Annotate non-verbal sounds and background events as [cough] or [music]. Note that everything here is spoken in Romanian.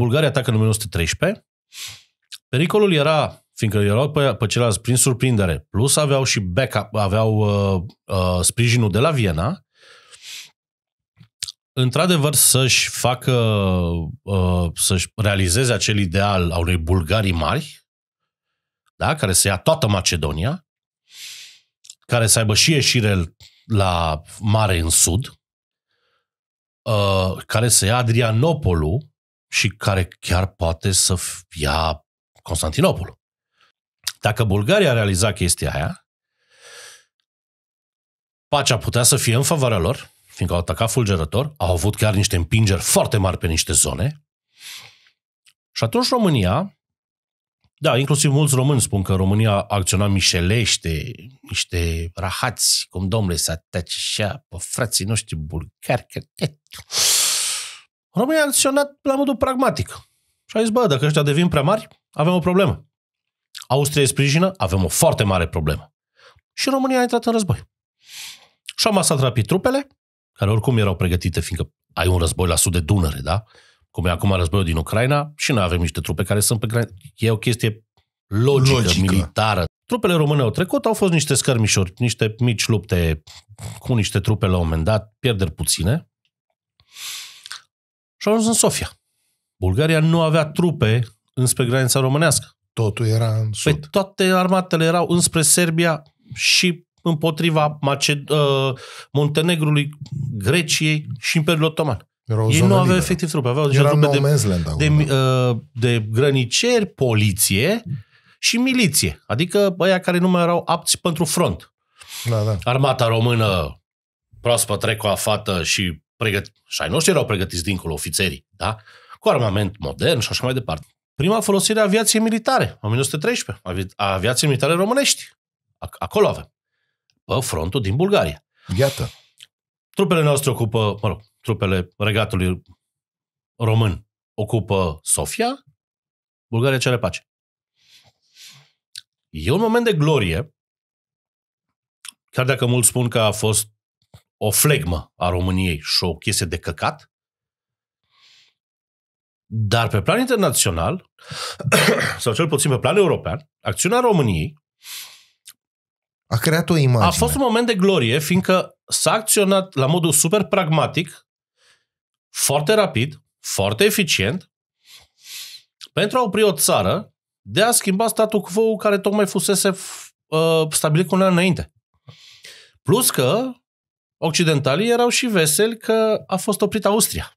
Bulgaria atacă în 1913. Pericolul era, fiindcă erau pe, pe celălalt prin surprindere, plus aveau și backup, aveau uh, uh, sprijinul de la Viena, într-adevăr să-și facă, uh, să-și realizeze acel ideal a unei Bulgarii mari, da? care să ia toată Macedonia, care să aibă și ieșire la mare în sud, uh, care să ia Adrianopolul, și care chiar poate să ia Constantinopolul. Dacă Bulgaria realiza chestia aia, pacea putea să fie în favoarea lor, fiindcă au atacat fulgerător, au avut chiar niște împingeri foarte mari pe niște zone. Și atunci România, da, inclusiv mulți români spun că România acționa mișelește, niște rahați, cum domnule să atace așa pe frații noștri bulgari, că România a acționat la modul pragmatic. Și a zis, bă, dacă ăștia devin prea mari, avem o problemă. Austria îi sprijină, avem o foarte mare problemă. Și România a intrat în război. Și am masat rapid trupele, care oricum erau pregătite, fiindcă ai un război la sud de Dunăre, da? Cum e acum războiul din Ucraina și noi avem niște trupe care sunt pe care E o chestie logică, logică, militară. Trupele române au trecut, au fost niște scărmișori, niște mici lupte cu niște trupe la un moment dat, pierderi puține. Și au ajuns în Sofia. Bulgaria nu avea trupe înspre granița românească. Totul era în sud. Pe toate armatele erau înspre Serbia și împotriva Maced- uh, Montenegrului, Greciei și Imperiul Otoman. Ei nu aveau liberă. efectiv trupe, aveau deja trupe de, de, de, da. uh, de grăniceri, poliție și miliție, adică băia care nu mai erau apți pentru front. Da, da. Armata română proaspăt recoafată și pregăti, și ai noștri erau pregătiți dincolo, ofițerii, da? cu armament modern și așa mai departe. Prima folosire a aviației militare, 1913, a aviației militare românești. Acolo avem. Pe frontul din Bulgaria. Iată. Trupele noastre ocupă, mă rog, trupele regatului român ocupă Sofia, Bulgaria cere pace. E un moment de glorie, chiar dacă mulți spun că a fost o flegmă a României și o chestie de căcat, dar pe plan internațional, [clears throat] sau cel puțin pe plan european, acțiunea României a creat o imagine. A fost un moment de glorie, fiindcă s-a acționat la modul super pragmatic, foarte rapid, foarte eficient, pentru a opri o țară de a schimba statul quo care tocmai fusese uh, stabilit cu un an înainte. Plus că Occidentalii erau și veseli că a fost oprită Austria.